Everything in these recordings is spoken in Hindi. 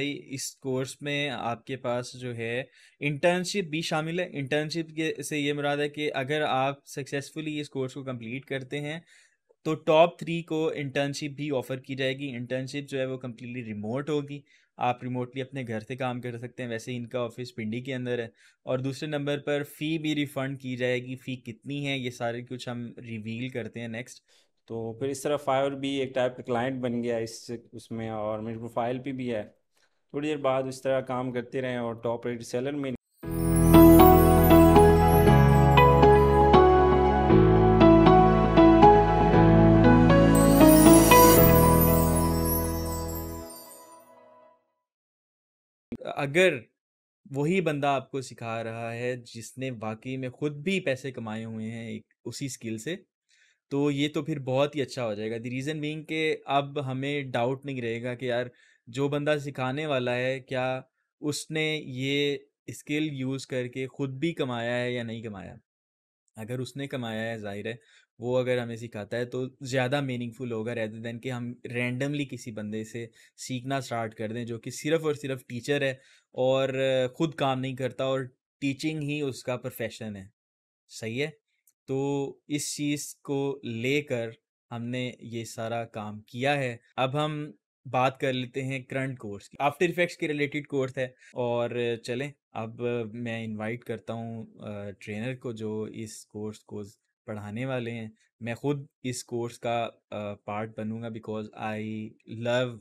भाई इस कोर्स में आपके पास जो है इंटर्नशिप भी शामिल है इंटर्नशिप के से ये मुराद है कि अगर आप सक्सेसफुली इस कोर्स को कंप्लीट करते हैं तो टॉप थ्री को इंटर्नशिप भी ऑफ़र की जाएगी इंटर्नशिप जो है वो कम्प्लीटली रिमोट होगी आप रिमोटली अपने घर से काम कर सकते हैं वैसे इनका ऑफिस पिंडी के अंदर है और दूसरे नंबर पर फ़ी भी रिफ़ंड की जाएगी फ़ी कितनी है ये सारे कुछ हम रिवील करते हैं नेक्स्ट तो फिर इस तरह फायर भी एक टाइप का क्लाइंट बन गया इस उसमें और मेरी प्रोफाइल पे भी है थोड़ी देर बाद इस तरह काम करते रहें और टॉप रेट सेलर में अगर वही बंदा आपको सिखा रहा है जिसने वाकई में खुद भी पैसे कमाए हुए हैं एक उसी स्किल से तो ये तो फिर बहुत ही अच्छा हो जाएगा द रीज़न बीइंग के अब हमें डाउट नहीं रहेगा कि यार जो बंदा सिखाने वाला है क्या उसने ये स्किल यूज़ करके ख़ुद भी कमाया है या नहीं कमाया अगर उसने कमाया है जाहिर है वो अगर हमें सिखाता है तो ज़्यादा मीनिंगफुल होगा रहते दैन कि हम रेंडमली किसी बंदे से सीखना स्टार्ट कर दें जो कि सिर्फ़ और सिर्फ टीचर है और ख़ुद काम नहीं करता और टीचिंग ही उसका प्रोफेशन है सही है तो इस चीज़ को लेकर हमने ये सारा काम किया है अब हम बात कर लेते हैं करंट कोर्स की आफ्टर इफेक्ट्स के रिलेटेड कोर्स है और चलें अब मैं इनवाइट करता हूँ ट्रेनर को जो इस कोर्स को पढ़ाने वाले हैं मैं खुद इस कोर्स का पार्ट बनूंगा because I love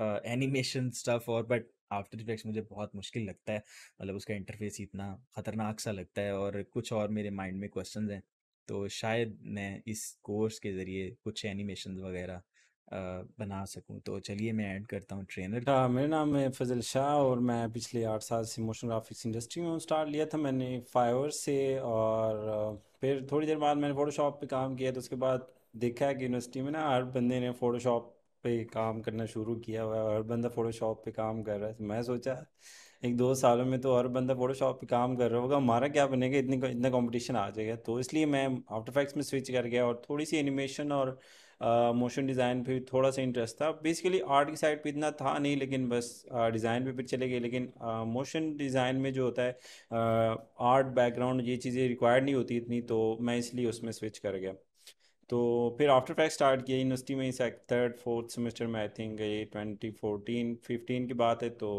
animation stuff और बट आफ्टर इफेक्ट्स मुझे बहुत मुश्किल लगता है मतलब उसका इंटरफेस इतना ख़तरनाक सा लगता है और कुछ और मेरे माइंड में क्वेश्चन हैं तो शायद मैं इस कोर्स के ज़रिए कुछ एनिमेशन वगैरह बना सकूं तो चलिए मैं ऐड करता हूँ ट्रेनर हाँ मेरा नाम है फजल शाह और मैं पिछले आठ साल से मोशन ग्राफिक्स इंडस्ट्री में स्टार्ट लिया था मैंने फाइवर से और फिर थोड़ी देर बाद मैंने फ़ोटोशॉप पे काम किया तो उसके बाद देखा है कि यूनिवर्सिटी में ना हर बंदे ने फ़ोटोशॉप पे काम करना शुरू किया हुआ है हर बंदा फ़ोटोशॉप पे काम कर रहा है तो मैं सोचा एक दो सालों में तो हर बंदा फ़ोटोशॉप पे काम कर रहा होगा हमारा क्या बनेगा इतनी इतना कंपटीशन आ जाएगा तो इसलिए मैं आफ्टर फैक्ट्स में स्विच कर गया और थोड़ी सी एनिमेशन और मोशन डिज़ाइन पे भी थोड़ा सा इंटरेस्ट था बेसिकली आर्ट की साइड पे इतना था नहीं लेकिन बस डिज़ाइन पे फिर चले गए लेकिन मोशन डिज़ाइन में जो होता है आर्ट बैकग्राउंड ये चीज़ें रिक्वायर्ड नहीं होती इतनी तो मैं इसलिए उसमें स्विच कर गया तो फिर आफ्टर फैक्ट स्टार्ट किया यूनिवर्सिटी में थर्ड फोर्थ सेमेस्टर में आई थिंक ये ट्वेंटी फोर्टीन फिफ्टीन की बात है तो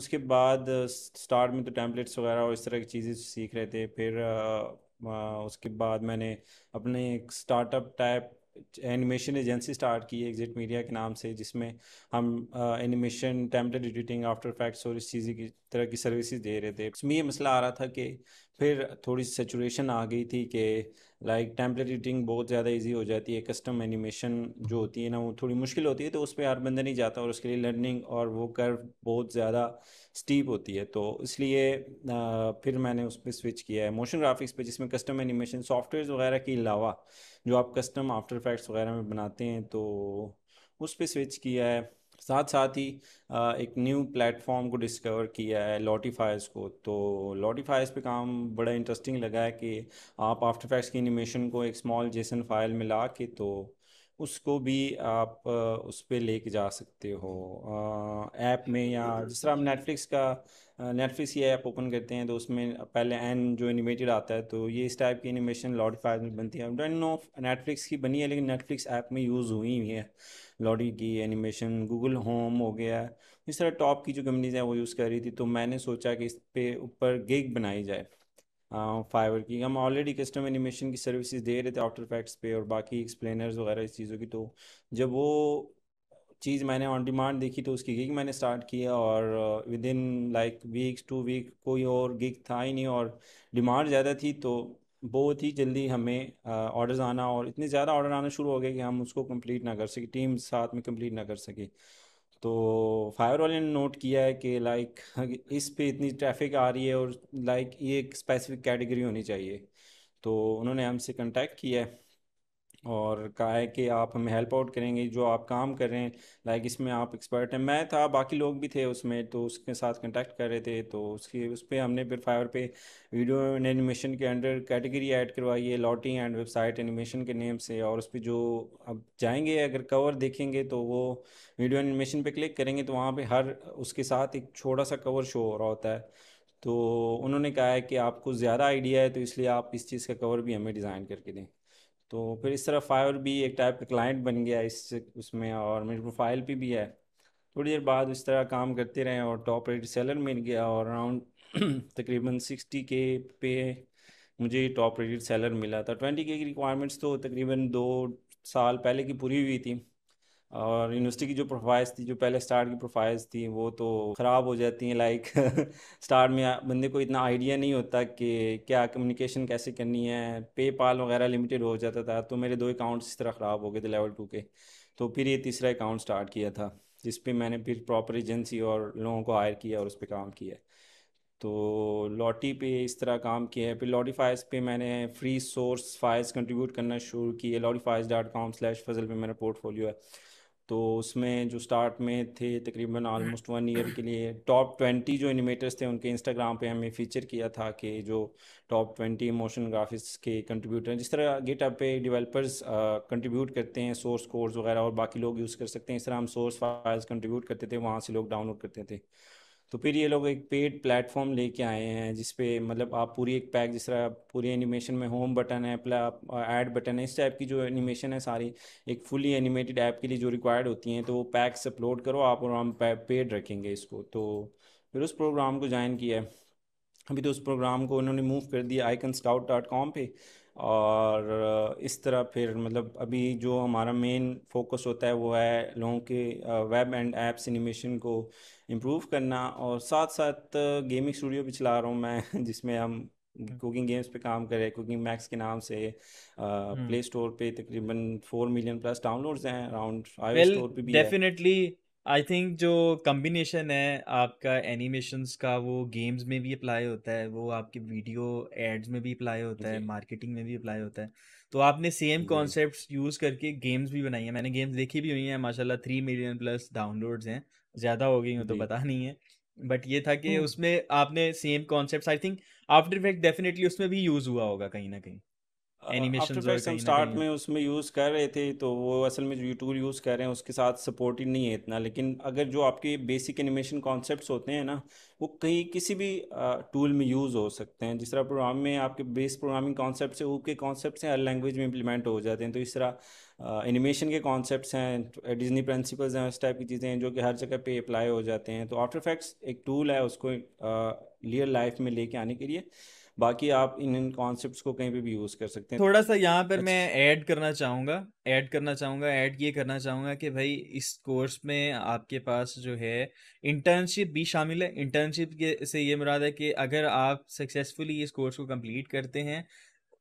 उसके बाद स्टार्ट में तो टैंपलेट्स वगैरह और इस तरह की चीज़ें सीख रहे थे फिर आ, आ, उसके बाद मैंने अपने एक startup type animation agency start की एग्जिट मीडिया के नाम से जिसमें हम animation template editing After Effects और इस चीज़ की तरह की सर्विसेज दे रहे थे उसमें तो ये मसला आ रहा था कि फिर थोड़ी सेचुरेशन आ गई थी कि लाइक टेम्पलेट एडिटिंग बहुत ज़्यादा इजी हो जाती है कस्टम एनिमेशन जो होती है ना वो थोड़ी मुश्किल होती है तो उस पर हर बंदा नहीं जाता और उसके लिए लर्निंग और वो कर्व बहुत ज़्यादा स्टीप होती है तो इसलिए फिर मैंने उस पर स्विच किया है मोशन ग्राफिक्स पे जिसमें कस्टम एनिमेशन सॉफ्टवेयर वगैरह के अलावा जो आप कस्टम आफ्टर इफेक्ट्स वगैरह में बनाते हैं तो उस पर स्विच किया है साथ साथ ही एक न्यू प्लेटफॉर्म को डिस्कवर किया है लॉटीफाइज को तो लॉटीफाइज पे काम बड़ा इंटरेस्टिंग लगा है कि आप आफ्टर फैक्ट्स की एनिमेशन को एक स्मॉल जेसन फाइल में ला के तो उसको भी आप उस पर लेके जा सकते हो ऐप में या जिस तरह हम नेटफ्लिक्स का नेटफ्लिक्स ये ऐप ओपन करते हैं तो उसमें पहले एन जो एनिमेटेड आता है तो ये इस टाइप की एनिमेशन लॉडीफाई में बनती है डोंट नो नेटफ्लिक्स की बनी है लेकिन नेटफ्लिक्स ऐप में यूज़ हुई हुई है लॉडी की एनिमेशन गूगल होम हो गया इस तरह टॉप की जो कंपनीज़ हैं वो यूज़ कर रही थी तो मैंने सोचा कि इस पर ऊपर गेक बनाई जाए फाइवर की हम ऑलरेडी कस्टम एनिमेशन की सर्विसेज दे रहे थे आफ्टर फैक्ट्स पे और बाकी एक्सप्लेनर्स वगैरह इस चीज़ों की तो जब वो चीज़ मैंने ऑन डिमांड देखी तो उसकी गिग मैंने स्टार्ट किया और within like weeks two week कोई और गिग था ही नहीं और डिमांड ज़्यादा थी तो बहुत ही जल्दी हमें ऑर्डर्स uh, आना और इतने ज़्यादा ऑर्डर आना शुरू हो गए कि हम उसको कंप्लीट ना कर सके टीम साथ में कंप्लीट ना कर सके तो फायर वाले ने नोट किया है कि लाइक इस पे इतनी ट्रैफिक आ रही है और लाइक ये एक स्पेसिफिक कैटेगरी होनी चाहिए तो उन्होंने हमसे कांटेक्ट किया है और कहा है कि आप हमें हेल्प आउट करेंगे जो आप काम कर रहे हैं लाइक इसमें आप एक्सपर्ट हैं मैं था बाकी लोग भी थे उसमें तो उसके साथ कंटेक्ट कर रहे थे तो उसकी उस पर हमने फिर फाइवर पे वीडियो एंड एनिमेशन के अंडर कैटेगरी ऐड करवाई है लॉटिंग एंड वेबसाइट एनिमेशन के नेम से और उस पर जो अब जाएंगे अगर कवर देखेंगे तो वो वीडियो एनिमेशन पर क्लिक करेंगे तो वहाँ पर हर उसके साथ एक छोटा सा कवर शो हो रहा होता है तो उन्होंने कहा है कि आपको ज़्यादा आइडिया है तो इसलिए आप इस चीज़ का कवर भी हमें डिज़ाइन करके दें तो फिर इस तरह फायर भी एक टाइप का क्लाइंट बन गया इस उसमें और मेरी प्रोफाइल पे भी है थोड़ी देर बाद इस तरह काम करते रहे और टॉप रेट सेलर मिल गया और अराउंड तकरीबन सिक्सटी के पे मुझे टॉप रेटेड सेलर मिला था ट्वेंटी के की रिक्वायरमेंट्स तो तकरीबन दो साल पहले की पूरी हुई थी और यूनिवर्सिटी की जो प्रोफाइल्स थी जो पहले स्टार की प्रोफाइल्स थी वो तो ख़राब हो जाती हैं लाइक स्टार में बंदे को इतना आइडिया नहीं होता कि क्या कम्युनिकेशन कैसे करनी है पे पाल वगैरह लिमिटेड हो जाता था तो मेरे दो अकाउंट्स इस तरह ख़राब हो गए थे लेवल टू के तो फिर ये तीसरा अकाउंट स्टार्ट किया था जिस पर मैंने फिर प्रॉपर एजेंसी और लोगों को हायर किया और उस पर काम किया तो लॉटी पे इस तरह काम किया है फिर लॉटी फाइल्स पे मैंने फ्री सोर्स फाइल्स कंट्रीब्यूट करना शुरू किए Lottie files dot com slash Fazal पर मेरा पोर्टफोलियो है तो उसमें जो स्टार्ट में थे तकरीबन ऑलमोस्ट वन ईयर के लिए टॉप ट्वेंटी जो एनिमेटर्स थे उनके इंस्टाग्राम पे हमें फीचर किया था कि जो टॉप ट्वेंटी मोशन ग्राफिक्स के कंट्रीब्यूटर जिस तरह गेट पे डेवलपर्स कंट्रीब्यूट करते हैं सोर्स कोर्स वगैरह और बाकी लोग यूज़ कर सकते हैं इस तरह हम सोर्स फाइल्स कंट्रीब्यूट करते थे वहाँ से लोग डाउनलोड करते थे तो फिर ये लोग एक पेड प्लेटफॉर्म लेके आए हैं जिसपे मतलब आप पूरी एक पैक जिस तरह पूरी एनिमेशन में होम बटन है ऐड बटन है इस टाइप की जो एनिमेशन है सारी एक फुली एनिमेटेड ऐप के लिए जो रिक्वायर्ड होती हैं तो वो पैक्स अपलोड करो आप और हम पेड रखेंगे इसको तो फिर उस प्रोग्राम को ज्वाइन किया है अभी तो उस प्रोग्राम को उन्होंने मूव कर दिया आइकन स्काउट डॉट कॉम पर और इस तरह फिर मतलब अभी जो हमारा मेन फोकस होता है वो है लोगों के वेब एंड एप्स एनिमेशन को इम्प्रूव करना और साथ साथ गेमिंग स्टूडियो भी चला रहा हूँ मैं जिसमें हम कुकिंग गेम्स हम्म। पे काम कर रहे हैं कुकिंग मैक्स के नाम से प्ले हम्म। स्टोर पे तकरीबन फोर मिलियन प्लस डाउनलोड्स हैं अराउंड आई स्टोर पे भी डेफिनेटली आई थिंक जो कम्बिनेशन है आपका एनिमेशंस का वो गेम्स में भी अप्लाई होता है वो आपके वीडियो एड्स में भी अप्लाई होता है मार्केटिंग में भी अप्लाई होता है तो आपने सेम कॉन्सेप्ट यूज़ करके गेम्स भी बनाई है मैंने गेम्स देखी भी हुई हैं माशाल्लाह थ्री मिलियन प्लस डाउनलोड्स हैं ज़्यादा हो गई हूँ तो पता नहीं है बट ये था कि हम्म। उसमें आपने same concept I think After Effect definitely उसमें भी यूज़ हुआ होगा कहीं ना कहीं एनिमेशन uh, स्टार्ट में उसमें यूज़ कर रहे थे तो वो असल में जो यूट्यूब टूल यूज़ कर रहे हैं उसके साथ ही नहीं है इतना लेकिन अगर जो आपके बेसिक एनिमेशन कॉन्सेप्ट होते हैं ना वो कहीं किसी भी टूल में यूज़ हो सकते हैं जिस तरह प्रोग्राम में आपके बेस प्रोग्रामिंग कॉन्सेप्ट से ऊपर के कॉन्सेप्ट हर लैंग्वेज में इंप्लीमेंट हो जाते हैं तो इस तरह एनिमेशन के कॉन्सेप्ट हैं डिजनी प्रिंसिपल्स हैं उस टाइप की चीज़ें हैं जो कि हर जगह पे अप्लाई हो जाते हैं तो आफ्टर फैक्ट्स एक टूल है उसको रियल लाइफ में लेके आने के लिए बाकी आप इन इन कॉन्सेप्ट को कहीं पे भी यूज़ कर सकते हैं थोड़ा सा यहाँ पर अच्छा। मैं ऐड करना चाहूँगा ऐड करना चाहूँगा ऐड ये करना चाहूँगा कि भाई इस कोर्स में आपके पास जो है इंटर्नशिप भी शामिल है इंटर्नशिप से ये मुराद है कि अगर आप सक्सेसफुली इस कोर्स को कंप्लीट करते हैं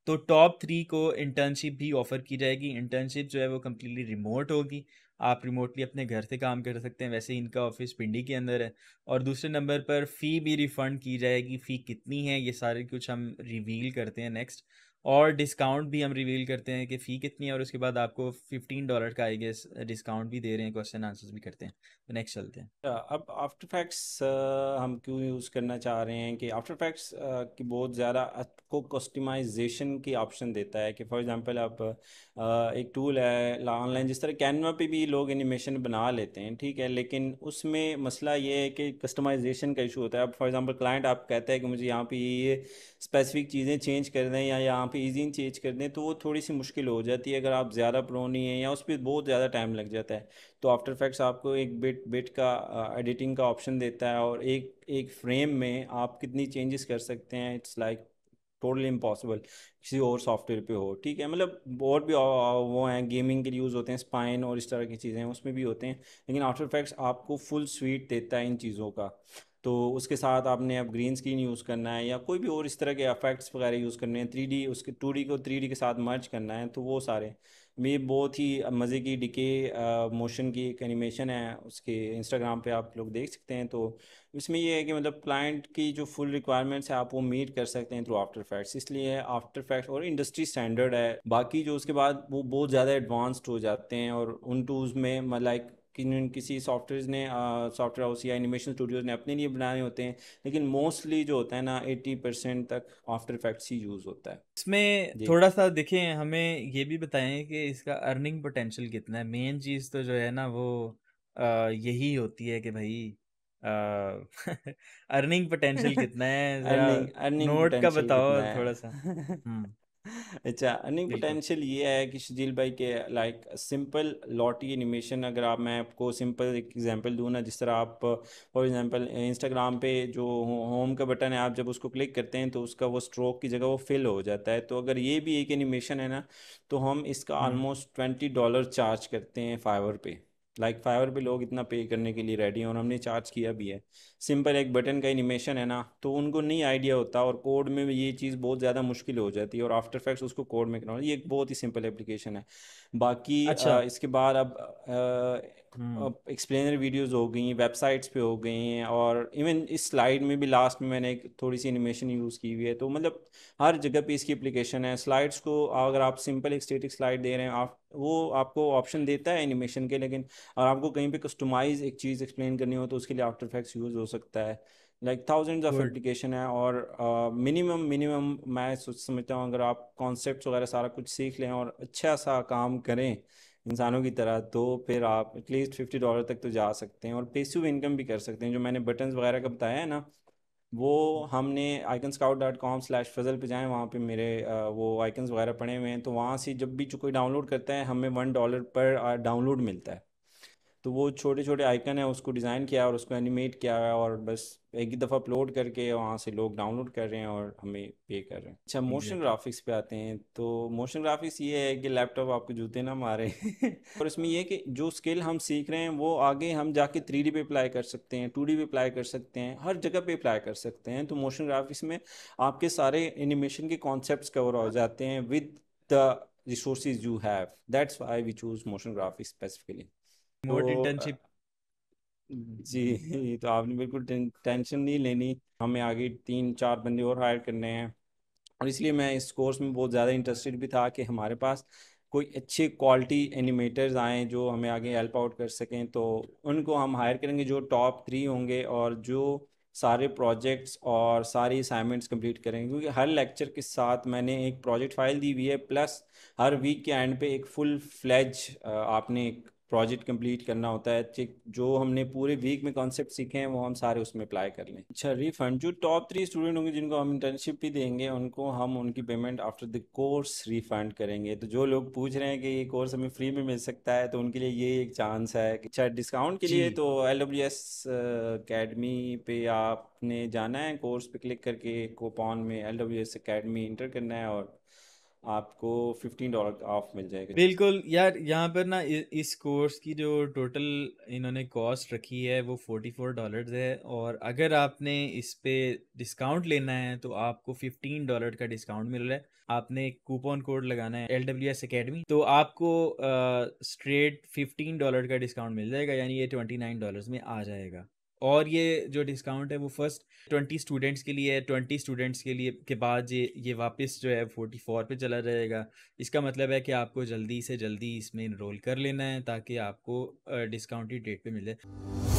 तो टॉप थ्री को इंटर्नशिप भी ऑफ़र की जाएगी इंटर्नशिप जो है वो कम्प्लीटली रिमोट होगी आप रिमोटली अपने घर से काम कर सकते हैं वैसे इनका ऑफिस पिंडी के अंदर है और दूसरे नंबर पर फ़ी भी रिफ़ंड की जाएगी फ़ी कितनी है ये सारे कुछ हम रिवील करते हैं नेक्स्ट और डिस्काउंट भी हम रिवील करते हैं कि फ़ी कितनी है और उसके बाद आपको फिफ्टीन डॉलर का आई गेस डिस्काउंट भी दे रहे हैं क्वेश्चन आंसर्स भी करते हैं तो नेक्स्ट चलते हैं अच्छा, अब आफ्टर फैक्ट्स हम क्यों यूज़ करना चाह रहे हैं कि आफ्टर फैक्ट्स की बहुत ज़्यादा आपको कस्टमाइजेशन की ऑप्शन देता है कि फॉर एग्जांपल आप एक टूल है ऑनलाइन जिस तरह कैनवा पे भी लोग एनिमेशन बना लेते हैं ठीक है लेकिन उसमें मसला ये है कि कस्टमाइजेशन का इशू होता है अब फॉर एग्जाम्पल क्लाइंट आप कहते हैं कि मुझे यहाँ पर ये स्पेसिफिक चीज़ें चेंज कर दें या यहाँ पे ईजी चेंज कर दें तो वो थोड़ी सी मुश्किल हो जाती है अगर आप ज़्यादा प्रो नहीं हैं या उस पर बहुत ज़्यादा टाइम लग जाता है तो आफ्टर इफेक्ट्स आपको एक बिट बिट का एडिटिंग का ऑप्शन देता है और एक एक फ्रेम में आप कितनी चेंजेस कर सकते हैं इट्स लाइक टोटली इम्पॉसिबल किसी और सॉफ्टवेयर पे हो ठीक है मतलब और भी वो हैं गेमिंग के लिए यूज़ होते हैं स्पाइन और इस तरह की चीज़ें उसमें भी होते हैं लेकिन आफ्टर इफेक्ट्स आपको फुल स्वीट देता है इन चीज़ों का तो उसके साथ आपने अब ग्रीन स्क्रीन यूज़ करना है या कोई भी और इस तरह के अफेक्ट्स वगैरह यूज़ करने हैं थ्री उसके टू को थ्री के साथ मर्ज करना है तो वो सारे ये बहुत ही मज़े की डिके मोशन की एक एनिमेशन है उसके इंस्टाग्राम पे आप लोग देख सकते हैं तो इसमें ये है कि मतलब क्लाइंट की जो फुल रिक्वायरमेंट्स है आप वो मीट कर सकते हैं थ्रू आफ्टर फैक्ट्स इसलिए आफ्टर फैक्ट्स और इंडस्ट्री स्टैंडर्ड है बाकी जो उसके बाद वो बहुत ज़्यादा एडवांस्ड हो जाते हैं और उन टूल्स में लाइक किन किसी सॉफ्टवेयर ने सॉफ्टवेयर हाउस या एनिमेशन स्टूडियोज ने अपने लिए बनाए होते हैं लेकिन मोस्टली जो होता है ना एटी परसेंट तक आफ्टर इफेक्ट्स ही यूज़ होता है इसमें थोड़ा सा देखें हमें ये भी बताएं कि इसका अर्निंग पोटेंशियल कितना है मेन चीज़ तो जो है ना वो यही होती है कि भाई अर्निंग पोटेंशियल कितना है अर्निंग, अर्निंग नोट का बताओ थोड़ा सा हम्म। अच्छा अर्निंग पोटेंशियल ये है कि शजील भाई के लाइक सिंपल लॉटी एनिमेशन अगर आप मैं आपको सिंपल एक एग्जांपल दूँ ना जिस तरह आप फॉर एग्जांपल इंस्टाग्राम पे जो होम का बटन है आप जब उसको क्लिक करते हैं तो उसका वो स्ट्रोक की जगह वो फिल हो जाता है तो अगर ये भी एक एनिमेशन है ना तो हम इसका ऑलमोस्ट ट्वेंटी डॉलर चार्ज करते हैं फाइवर पे लाइक like फाइवर पे लोग इतना पे करने के लिए रेडी हैं और हमने चार्ज किया भी है सिंपल एक बटन का एनिमेशन है ना तो उनको नहीं आइडिया होता और कोड में ये चीज़ बहुत ज़्यादा मुश्किल हो जाती है और आफ्टर फैक्ट्स उसको कोड में करना ये एक बहुत ही सिंपल एप्लीकेशन है बाकी अच्छा। आ, इसके बाद अब एक्सप्लेनर हम्म। वीडियोस हो गई वेबसाइट्स पे हो गई हैं और इवन इस स्लाइड में भी लास्ट में मैंने थोड़ी सी एनिमेशन यूज़ की हुई है तो मतलब हर जगह पे इसकी एप्लीकेशन है स्लाइड्स को अगर आप सिंपल एक स्टेटिक स्लाइड दे रहे हैं आप वो आपको ऑप्शन देता है एनिमेशन के लेकिन और आपको कहीं पे कस्टमाइज एक चीज़ एक्सप्लेन करनी हो तो उसके लिए आफ्टर इफेक्ट्स यूज़ हो सकता है लाइक थाउजेंड्स ऑफ एप्लीकेशन है और मिनिमम uh, मिनिमम मैं सोच समझता हूँ अगर आप कॉन्सेप्ट वगैरह सारा कुछ सीख लें और अच्छा सा काम करें इंसानों की तरह तो फिर आप एटलीस्ट फिफ्टी डॉलर तक तो जा सकते हैं और पेसिव इनकम भी कर सकते हैं जो मैंने बटन्स वगैरह का बताया है ना वो हमने icon scout dot com slash Fazal पर जाएँ वहाँ पर मेरे वो आइकन्स वगैरह पड़े हुए हैं तो वहाँ से जब भी कोई डाउनलोड करता है हमें वन डॉलर पर डाउनलोड मिलता है तो वो छोटे छोटे आइकन है उसको डिज़ाइन किया और उसको एनिमेट किया है और बस एक ही दफ़ा अपलोड करके वहाँ से लोग डाउनलोड कर रहे हैं और हमें पे कर रहे हैं अच्छा मोशन ग्राफिक्स पे आते हैं तो मोशन ग्राफिक्स ये है कि लैपटॉप आपको जूते ना मारे और इसमें ये कि जो स्किल हम सीख रहे हैं वो आगे हम जाके थ्री डी पे अप्लाई कर सकते हैं टू डी पे अप्लाई कर सकते हैं हर जगह पे अप्लाई कर सकते हैं तो मोशन ग्राफिक्स में आपके सारे एनिमेशन के कॉन्सेप्ट कवर हो जाते हैं with the resource you have that's why we choose motion graphics specifically remote तो, इंटर्नशिप जी तो आपने बिल्कुल टेंशन नहीं लेनी हमें आगे तीन चार बंदे और हायर करने हैं और इसलिए मैं इस कोर्स में बहुत ज़्यादा इंटरेस्टेड भी था कि हमारे पास कोई अच्छे क्वालिटी एनिमेटर्स आएँ जो हमें आगे हेल्प आउट कर सकें तो उनको हम हायर करेंगे जो टॉप थ्री होंगे और जो सारे प्रोजेक्ट्स और सारी असाइनमेंट्स कंप्लीट करेंगे क्योंकि हर लेक्चर के साथ मैंने एक प्रोजेक्ट फाइल दी हुई है प्लस हर वीक के एंड पे एक फुल फ्लैज आपने एक प्रोजेक्ट कंप्लीट करना होता है ठीक जो हमने पूरे वीक में कॉन्सेप्ट सीखे हैं वो हम सारे उसमें अप्लाई कर लें अच्छा रिफंड जो टॉप थ्री स्टूडेंट होंगे जिनको हम इंटर्नशिप भी देंगे उनको हम उनकी payment after the course refund करेंगे तो जो लोग पूछ रहे हैं कि ये कोर्स हमें फ्री में मिल सकता है तो उनके लिए ये एक चांस है अच्छा डिस्काउंट के लिए तो एल डब्ल्यू एस अकेडमी पे आपने जाना है कोर्स पे क्लिक करके कोपॉन में L W S academy enter करना है और आपको फिफ्टीन डॉलर ऑफ मिल जाएगा बिल्कुल यार यहाँ पर ना इस कोर्स की जो टोटल इन्होंने कॉस्ट रखी है वो फोर्टी फोर डॉलर है और अगर आपने इस पे डिस्काउंट लेना है तो आपको फिफ्टीन डॉलर का डिस्काउंट मिल रहा है आपने कूपन कोड लगाना है एल डब्ल्यू एस अकेडमी तो आपको स्ट्रेट फिफ्टीन डॉलर का डिस्काउंट मिल जाएगा यानी ये ट्वेंटी नाइन डॉलर में आ जाएगा और ये जो डिस्काउंट है वो फर्स्ट ट्वेंटी स्टूडेंट्स के लिए ट्वेंटी स्टूडेंट्स के लिए के बाद ये ये वापस जो है फोर्टी फोर पर चला जाएगा इसका मतलब है कि आपको जल्दी से जल्दी इसमें इनरोल कर लेना है ताकि आपको डिस्काउंटेड रेट पर मिले